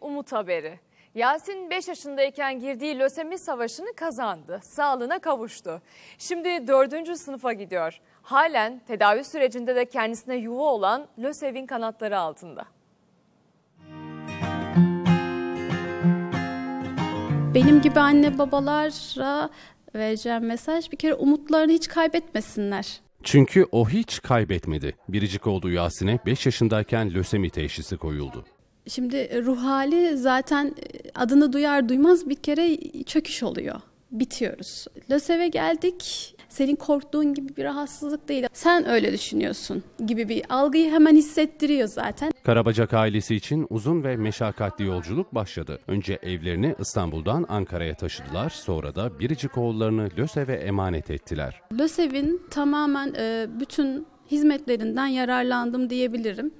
Umut haberi. Yasin 5 yaşındayken girdiği lösemi savaşını kazandı. Sağlığına kavuştu. Şimdi 4. sınıfa gidiyor. Halen tedavi sürecinde de kendisine yuva olan lösevin kanatları altında. Benim gibi anne babalara vereceğim mesaj bir kere umutlarını hiç kaybetmesinler. Çünkü o hiç kaybetmedi. Biricik olduğu Yasin'e 5 yaşındayken lösemi teşhisi koyuldu. Şimdi e, ruh hali zaten e, adını duyar duymaz bir kere çöküş oluyor. Bitiyoruz. Löseve geldik. Senin korktuğun gibi bir rahatsızlık değil. Sen öyle düşünüyorsun gibi bir algıyı hemen hissettiriyor zaten. Karabacak ailesi için uzun ve meşakkatli yolculuk başladı. Önce evlerini İstanbul'dan Ankara'ya taşıdılar. Sonra da biricik oğullarını LÖSEV'e emanet ettiler. LÖSEV'in tamamen e, bütün hizmetlerinden yararlandım diyebilirim.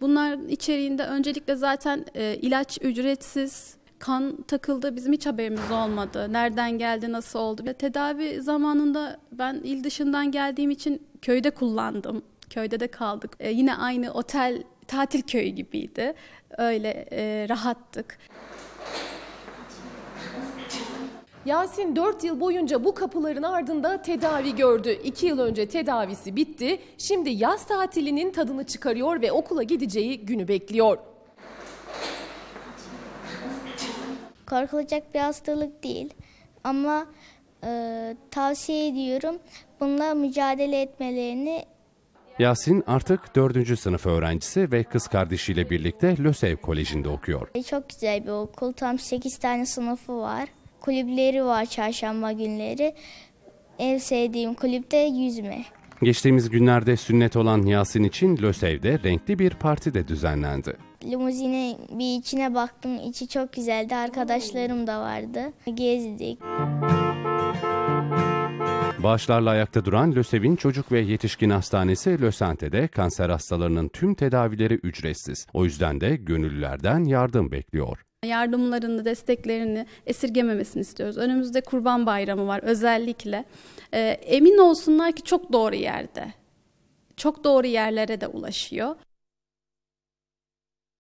Bunların içeriğinde öncelikle zaten e, ilaç ücretsiz, kan takıldı bizim hiç haberimiz olmadı. Nereden geldi, nasıl oldu? Tedavi zamanında ben il dışından geldiğim için köyde kullandım. Köyde de kaldık. E, yine aynı otel tatil köyü gibiydi. Öyle e, rahattık. Yasin 4 yıl boyunca bu kapıların ardında tedavi gördü. 2 yıl önce tedavisi bitti. Şimdi yaz tatilinin tadını çıkarıyor ve okula gideceği günü bekliyor. Korkulacak bir hastalık değil ama e, tavsiye ediyorum bununla mücadele etmelerini. Yasin artık 4. sınıf öğrencisi ve kız kardeşiyle birlikte LÖSEV Koleji'nde okuyor. Çok güzel bir okul. Tam 8 tane sınıfı var kulüpleri var çarşamba günleri. En sevdiğim kulüp de yüzme. Geçtiğimiz günlerde sünnet olan Yasin için LÖSEV'de renkli bir parti de düzenlendi. Limuzine bir içine baktım. İçi çok güzeldi. Arkadaşlarım da vardı. Gezdik. Bağışlarla ayakta duran LÖSEV'in çocuk ve yetişkin hastanesi LÖSENTE'de kanser hastalarının tüm tedavileri ücretsiz. O yüzden de gönüllülerden yardım bekliyor yardımlarını, desteklerini esirgememesini istiyoruz. Önümüzde Kurban Bayramı var özellikle. Ee, emin olsunlar ki çok doğru yerde. Çok doğru yerlere de ulaşıyor.